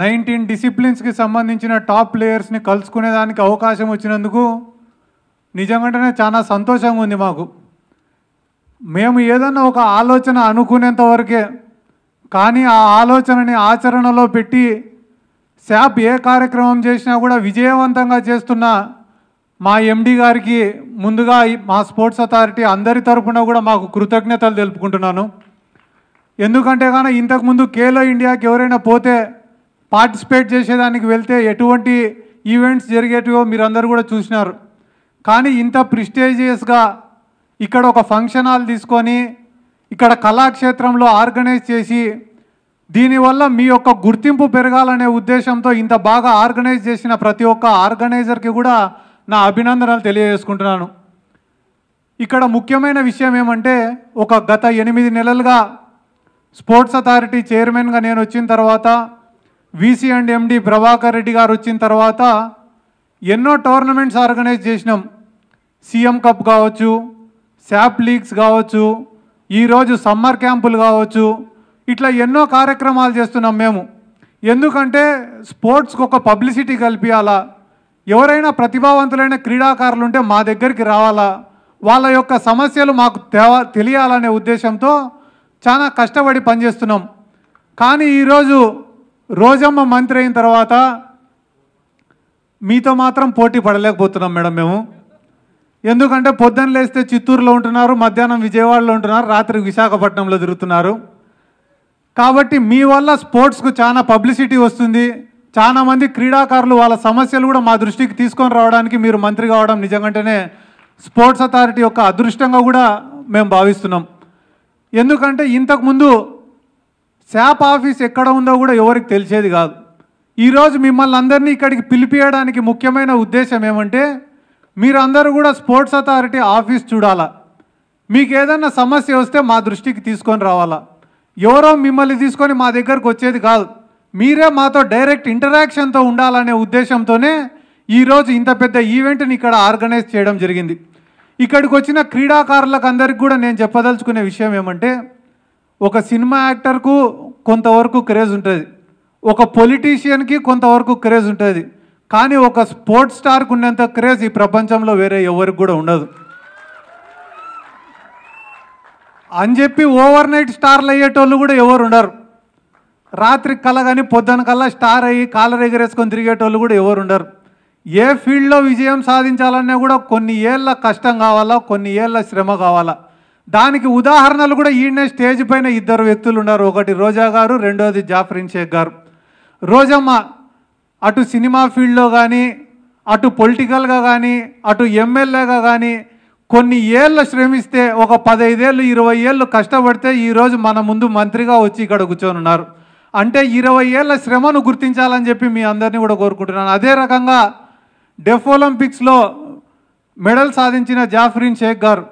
nineteen డిసిప్లిన్స్కి సంబంధించిన top ప్లేయర్స్ని కలుసుకునేదానికి అవకాశం వచ్చినందుకు నిజంగానే చాలా సంతోషంగా ఉంది మాకు మేము ఏదన్నా ఒక ఆలోచన అనుకునేంత వరకే కానీ ఆ ఆలోచనని ఆచరణలో పెట్టి శాప్ ఏ కార్యక్రమం చేసినా కూడా విజయవంతంగా చేస్తున్న మా ఎండి గారికి ముందుగా మా స్పోర్ట్స్ అథారిటీ అందరి తరఫున కూడా మాకు కృతజ్ఞతలు తెలుపుకుంటున్నాను ఎందుకంటే కానీ ఇంతకుముందు కేలో ఇండియాకి ఎవరైనా పోతే పార్టిసిపేట్ చేసేదానికి వెళ్తే ఎటువంటి ఈవెంట్స్ జరిగేటివో మీరందరూ కూడా చూసినారు కానీ ఇంత ప్రిస్టేజియస్గా ఇక్కడ ఒక ఫంక్షన్ హాల్ తీసుకొని ఇక్కడ కళాక్షేత్రంలో ఆర్గనైజ్ చేసి దీనివల్ల మీ యొక్క గుర్తింపు పెరగాలనే ఉద్దేశంతో ఇంత బాగా ఆర్గనైజ్ చేసిన ప్రతి ఒక్క ఆర్గనైజర్కి కూడా నా అభినందనలు తెలియజేసుకుంటున్నాను ఇక్కడ ముఖ్యమైన విషయం ఏమంటే ఒక గత ఎనిమిది నెలలుగా స్పోర్ట్స్ అథారిటీ చైర్మన్గా నేను వచ్చిన తర్వాత VC and MD Prabhakar Reddy garu వచ్చిన తర్వాత ఎన్నో టోర్నమెంట్స్ ఆర్గనైజ్ చేసినాం సీఎం కప్ కావచ్చు శాప్ లీగ్స్ కావచ్చు ఈరోజు సమ్మర్ క్యాంపులు కావచ్చు ఇట్లా ఎన్నో కార్యక్రమాలు చేస్తున్నాం మేము ఎందుకంటే స్పోర్ట్స్కి ఒక పబ్లిసిటీ కల్పించాలా ఎవరైనా ప్రతిభావంతులైన క్రీడాకారులు ఉంటే మా దగ్గరికి రావాలా వాళ్ళ యొక్క సమస్యలు మాకు తెలియాలనే ఉద్దేశంతో చాలా కష్టపడి పనిచేస్తున్నాం కానీ ఈరోజు రోజమ్మ మంత్రి అయిన తర్వాత మీతో మాత్రం పోటీ పడలేకపోతున్నాం మేడం మేము ఎందుకంటే పొద్దున్న లేస్తే చిత్తూరులో ఉంటున్నారు మధ్యాహ్నం విజయవాడలో ఉంటున్నారు రాత్రి విశాఖపట్నంలో తిరుగుతున్నారు కాబట్టి మీ వల్ల స్పోర్ట్స్కు చాలా పబ్లిసిటీ వస్తుంది చాలామంది క్రీడాకారులు వాళ్ళ సమస్యలు కూడా మా దృష్టికి తీసుకొని రావడానికి మీరు మంత్రి కావడం నిజంగానే స్పోర్ట్స్ అథారిటీ యొక్క అదృష్టంగా కూడా మేము భావిస్తున్నాం ఎందుకంటే ఇంతకుముందు శాప్ ఆఫీస్ ఎక్కడ ఉందో కూడా ఎవరికి తెలిసేది కాదు ఈరోజు మిమ్మల్ని అందరినీ ఇక్కడికి పిలిపియడానికి ముఖ్యమైన ఉద్దేశం ఏమంటే మీరందరూ కూడా స్పోర్ట్స్ అథారిటీ ఆఫీస్ చూడాలా మీకు ఏదన్నా సమస్య వస్తే మా దృష్టికి తీసుకొని రావాలా ఎవరో మిమ్మల్ని తీసుకొని మా దగ్గరకు వచ్చేది కాదు మీరే మాతో డైరెక్ట్ ఇంటరాక్షన్తో ఉండాలనే ఉద్దేశంతోనే ఈరోజు ఇంత పెద్ద ఈవెంట్ని ఇక్కడ ఆర్గనైజ్ చేయడం జరిగింది ఇక్కడికి వచ్చిన క్రీడాకారులకు అందరికి కూడా నేను చెప్పదలుచుకునే విషయం ఏమంటే ఒక సినిమా యాక్టర్కు కొంతవరకు క్రేజ్ ఉంటుంది ఒక పొలిటీషియన్కి కొంతవరకు క్రేజ్ ఉంటుంది కానీ ఒక స్పోర్ట్స్ స్టార్కు ఉన్నంత క్రేజ్ ఈ ప్రపంచంలో వేరే ఎవరికి కూడా ఉండదు అని చెప్పి ఓవర్ నైట్ స్టార్లు అయ్యేటోళ్ళు కూడా ఎవరు ఉండరు రాత్రి కల కానీ పొద్దున కల్లా స్టార్ అయ్యి కాలర్ ఎగరేసుకొని తిరిగేటోళ్ళు కూడా ఎవరు ఉండరు ఏ ఫీల్డ్లో విజయం సాధించాలన్నా కూడా కొన్ని ఏళ్ళ కష్టం కావాలా కొన్ని ఏళ్ళ శ్రమ కావాలా దానికి ఉదాహరణలు కూడా ఈయన స్టేజ్ పైన ఇద్దరు వ్యక్తులు ఉన్నారు ఒకటి రోజా గారు రెండోది జాఫరిన్ షేక్ గారు రోజమ్మ అటు సినిమా ఫీల్డ్లో కానీ అటు పొలిటికల్గా కానీ అటు ఎమ్మెల్యేగా కానీ కొన్ని ఏళ్ళు శ్రమిస్తే ఒక పదైదేళ్ళు ఇరవై ఏళ్ళు కష్టపడితే ఈరోజు మన ముందు మంత్రిగా వచ్చి ఇక్కడ కూర్చొని ఉన్నారు అంటే ఇరవై ఏళ్ళ శ్రమను గుర్తించాలని చెప్పి మీ అందరినీ కూడా కోరుకుంటున్నాను అదే రకంగా డెఫ్ ఒలింపిక్స్లో మెడల్ సాధించిన జాఫ్రిన్ షేక్ గారు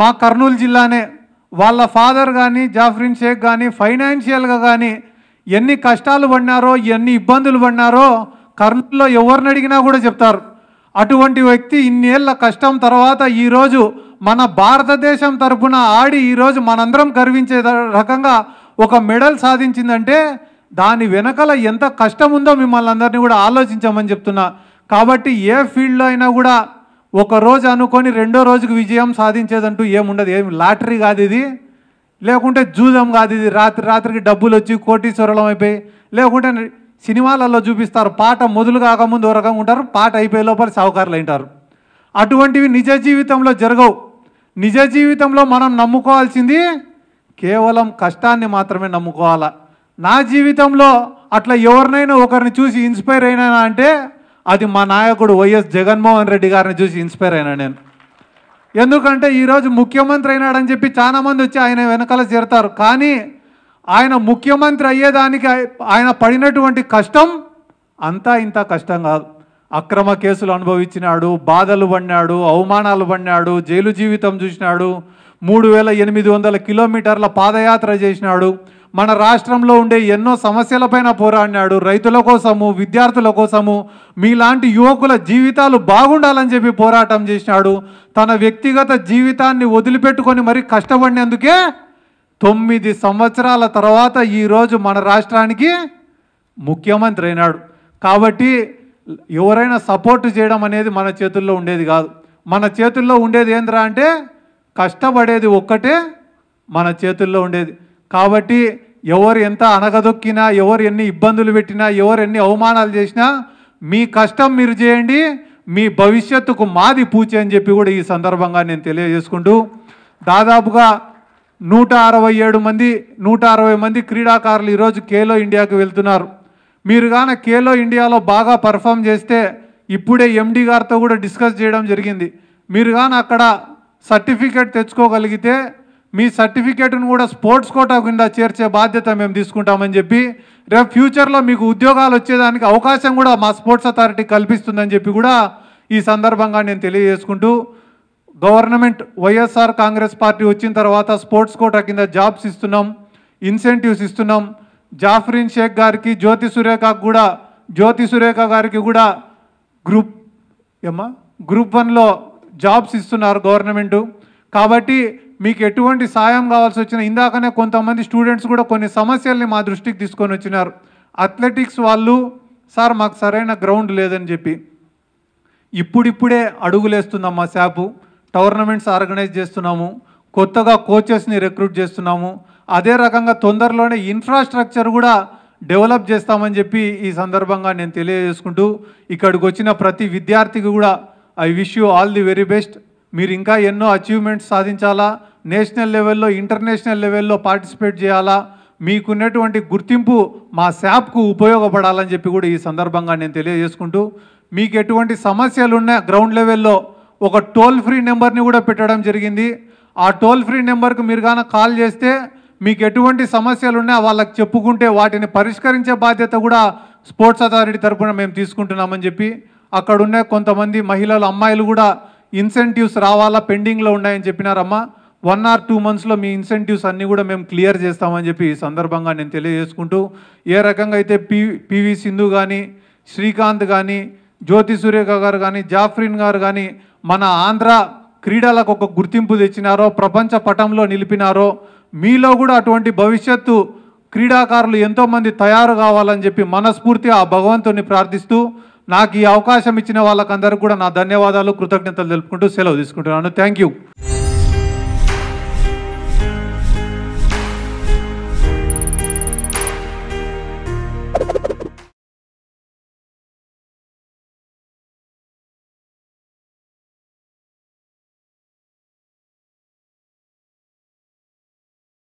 మా కర్నూలు జిల్లానే వాళ్ళ ఫాదర్ కానీ జాఫ్రిన్ షేక్ కానీ ఫైనాన్షియల్గా కానీ ఎన్ని కష్టాలు పడినారో ఎన్ని ఇబ్బందులు పడినారో కర్నూలులో ఎవరిని అడిగినా కూడా చెప్తారు అటువంటి వ్యక్తి ఇన్నేళ్ల కష్టం తర్వాత ఈరోజు మన భారతదేశం తరఫున ఆడి ఈరోజు మనందరం గర్వించే రకంగా ఒక మెడల్ సాధించిందంటే దాని వెనకల ఎంత కష్టం ఉందో మిమ్మల్ని అందరినీ కూడా ఆలోచించమని చెప్తున్నా కాబట్టి ఏ ఫీల్డ్లో అయినా కూడా ఒక రోజు అనుకొని రెండో రోజుకు విజయం సాధించేదంటూ ఏముండదు ఏమి లాటరీ కాదు ఇది లేకుంటే జూదం కాదు ఇది రాత్రి రాత్రికి డబ్బులు వచ్చి కోటీశ్వరులం అయిపోయి లేకుంటే సినిమాలలో చూపిస్తారు పాట మొదలు కాకముందు ఒక రకంగా ఉంటారు పాట అయిపోయే లోపల సహకారులు అయింటారు అటువంటివి నిజ జీవితంలో జరగవు నిజ జీవితంలో మనం నమ్ముకోవాల్సింది కేవలం కష్టాన్ని మాత్రమే నమ్ముకోవాలా నా జీవితంలో అట్లా ఎవరినైనా ఒకరిని చూసి ఇన్స్పైర్ అయినా అంటే అది మా నాయకుడు వైఎస్ జగన్మోహన్ రెడ్డి గారిని చూసి ఇన్స్పైర్ అయినా నేను ఎందుకంటే ఈరోజు ముఖ్యమంత్రి అయినాడని చెప్పి చాలామంది వచ్చి ఆయన వెనకాల చేరుతారు కానీ ఆయన ముఖ్యమంత్రి అయ్యేదానికి ఆయన పడినటువంటి కష్టం అంతా ఇంత కష్టం కాదు అక్రమ కేసులు అనుభవించినాడు బాధలు పడినాడు అవమానాలు పడినాడు జైలు జీవితం చూసినాడు మూడు వేల ఎనిమిది వందల కిలోమీటర్ల పాదయాత్ర చేసినాడు మన రాష్ట్రంలో ఉండే ఎన్నో సమస్యలపైన పోరాడినాడు రైతుల కోసము విద్యార్థుల కోసము మీలాంటి యువకుల జీవితాలు బాగుండాలని చెప్పి పోరాటం చేసినాడు తన వ్యక్తిగత జీవితాన్ని వదిలిపెట్టుకొని మరీ కష్టపడినందుకే తొమ్మిది సంవత్సరాల తర్వాత ఈరోజు మన రాష్ట్రానికి ముఖ్యమంత్రి అయినాడు కాబట్టి ఎవరైనా సపోర్ట్ చేయడం అనేది మన చేతుల్లో ఉండేది కాదు మన చేతుల్లో ఉండేది ఏంద్రా అంటే కష్టపడేది ఒక్కటే మన చేతుల్లో ఉండేది కాబట్టి ఎవరు ఎంత అనగదొక్కినా ఎవరు ఎన్ని ఇబ్బందులు పెట్టినా ఎవరు ఎన్ని అవమానాలు చేసినా మీ కష్టం మీరు చేయండి మీ భవిష్యత్తుకు మాది పూచి అని చెప్పి కూడా ఈ సందర్భంగా నేను తెలియజేసుకుంటూ దాదాపుగా నూట అరవై ఏడు మంది నూట అరవై మంది క్రీడాకారులు ఈరోజు ఖేలో ఇండియాకి వెళ్తున్నారు మీరు కానీ ఖేలో ఇండియాలో బాగా పర్ఫామ్ చేస్తే ఇప్పుడే ఎండి గారితో కూడా డిస్కస్ చేయడం జరిగింది మీరు కానీ అక్కడ సర్టిఫికేట్ తెచ్చుకోగలిగితే మీ సర్టిఫికేట్ను కూడా స్పోర్ట్స్ కోటా కింద చేర్చే బాధ్యత మేము తీసుకుంటామని చెప్పి రేపు ఫ్యూచర్లో మీకు ఉద్యోగాలు వచ్చేదానికి అవకాశం కూడా మా స్పోర్ట్స్ అథారిటీ కల్పిస్తుందని చెప్పి కూడా ఈ సందర్భంగా నేను తెలియజేసుకుంటూ గవర్నమెంట్ వైఎస్ఆర్ కాంగ్రెస్ పార్టీ వచ్చిన తర్వాత స్పోర్ట్స్ కోటా కింద జాబ్స్ ఇస్తున్నాం ఇన్సెంటివ్స్ ఇస్తున్నాం జాఫ్రిన్ షేక్ గారికి జ్యోతి సురేఖకు కూడా జ్యోతి సురేఖ గారికి కూడా గ్రూప్ ఏమ్మా గ్రూప్ వన్లో జాబ్స్ ఇస్తున్నారు గవర్నమెంటు కాబట్టి మీకు ఎటువంటి సాయం కావాల్సి వచ్చినా ఇందాకనే కొంతమంది స్టూడెంట్స్ కూడా కొన్ని సమస్యల్ని మా దృష్టికి తీసుకొని వచ్చినారు అథ్లెటిక్స్ వాళ్ళు సార్ మాకు సరైన గ్రౌండ్ లేదని చెప్పి ఇప్పుడిప్పుడే అడుగులేస్తున్నాం మా శాపు టోర్నమెంట్స్ ఆర్గనైజ్ చేస్తున్నాము కొత్తగా కోచెస్ని రిక్రూట్ చేస్తున్నాము అదే రకంగా తొందరలోనే ఇన్ఫ్రాస్ట్రక్చర్ కూడా డెవలప్ చేస్తామని చెప్పి ఈ సందర్భంగా నేను తెలియజేసుకుంటూ ఇక్కడికి వచ్చిన ప్రతి విద్యార్థికి కూడా I wish you all the very best మీరు ఇంకా ఎన్నో అచీవ్మెంట్స్ సాధించాలా నేషనల్ లెవెల్లో ఇంటర్నేషనల్ లెవెల్లో పార్టిసిపేట్ చేయాలా మీకున్నటువంటి గుర్తింపు మా శాప్కు ఉపయోగపడాలని చెప్పి కూడా ఈ సందర్భంగా నేను తెలియజేసుకుంటూ మీకు ఎటువంటి సమస్యలు ఉన్న గ్రౌండ్ లెవెల్లో ఒక టోల్ ఫ్రీ నెంబర్ని కూడా పెట్టడం జరిగింది ఆ టోల్ ఫ్రీ నెంబర్కు మీరు కానీ కాల్ చేస్తే మీకు ఎటువంటి సమస్యలు ఉన్నా వాళ్ళకి చెప్పుకుంటే వాటిని పరిష్కరించే బాధ్యత కూడా స్పోర్ట్స్ అథారిటీ తరఫున మేము తీసుకుంటున్నామని చెప్పి అక్కడున్న కొంతమంది మహిళలు అమ్మాయిలు కూడా ఇన్సెంటివ్స్ రావాలా పెండింగ్లో ఉన్నాయని చెప్పినారమ్మా వన్ ఆర్ టూ మంత్స్లో మీ ఇన్సెంటివ్స్ అన్నీ కూడా మేము క్లియర్ చేస్తామని చెప్పి ఈ సందర్భంగా నేను తెలియజేసుకుంటూ ఏ రకంగా అయితే పి పివి సింధు కానీ శ్రీకాంత్ కానీ జ్యోతి సురేఖ గారు కానీ జాఫ్రిన్ గారు కానీ మన ఆంధ్ర క్రీడలకు ఒక గుర్తింపు తెచ్చినారో ప్రపంచ పటంలో నిలిపినారో మీలో కూడా అటువంటి భవిష్యత్తు క్రీడాకారులు ఎంతోమంది తయారు కావాలని చెప్పి మనస్ఫూర్తి ఆ భగవంతుని ప్రార్థిస్తూ నాకు ఈ అవకాశం ఇచ్చిన వాళ్ళకందరికీ కూడా నా ధన్యవాదాలు కృతజ్ఞతలు తెలుపుకుంటూ సెలవు తీసుకుంటున్నాను థ్యాంక్ యూ